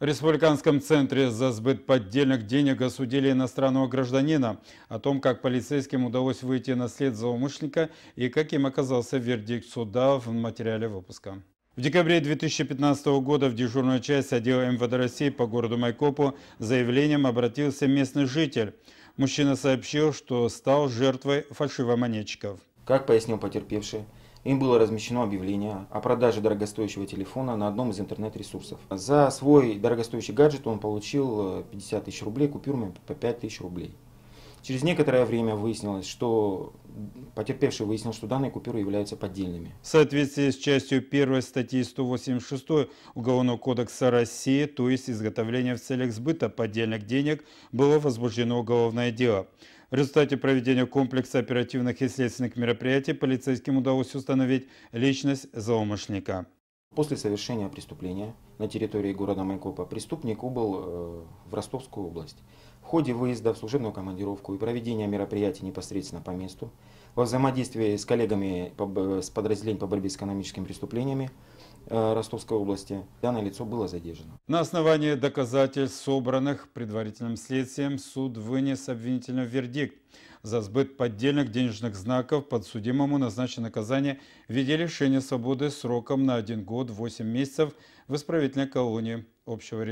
В Республиканском центре за сбыт поддельных денег осудили иностранного гражданина. О том, как полицейским удалось выйти на след злоумышленника и как им оказался вердикт суда в материале выпуска. В декабре 2015 года в дежурную часть отдела МВД России по городу Майкопу с заявлением обратился местный житель. Мужчина сообщил, что стал жертвой фальшивомонетчиков. Как пояснил потерпевший, им было размещено объявление о продаже дорогостоящего телефона на одном из интернет-ресурсов. За свой дорогостоящий гаджет он получил 50 э, тысяч рублей купюрами по 5 тысяч рублей. Через некоторое время выяснилось, что потерпевший выяснил, что данные купюры являются поддельными. В соответствии с частью 1 статьи 186 Уголовного кодекса России, то есть изготовление в целях сбыта поддельных денег, было возбуждено уголовное дело. В результате проведения комплекса оперативных и следственных мероприятий полицейским удалось установить личность злоумышленника. После совершения преступления на территории города Майкопа преступник убыл э, в Ростовскую область. В ходе выезда в служебную командировку и проведения мероприятий непосредственно по месту, во взаимодействии с коллегами э, с подразделением по борьбе с экономическими преступлениями э, Ростовской области, данное лицо было задержано. На основании доказательств, собранных предварительным следствием, суд вынес обвинительный вердикт. За сбыт поддельных денежных знаков подсудимому назначено наказание в виде лишения свободы сроком на один год, 8 месяцев в исправительной колонии общего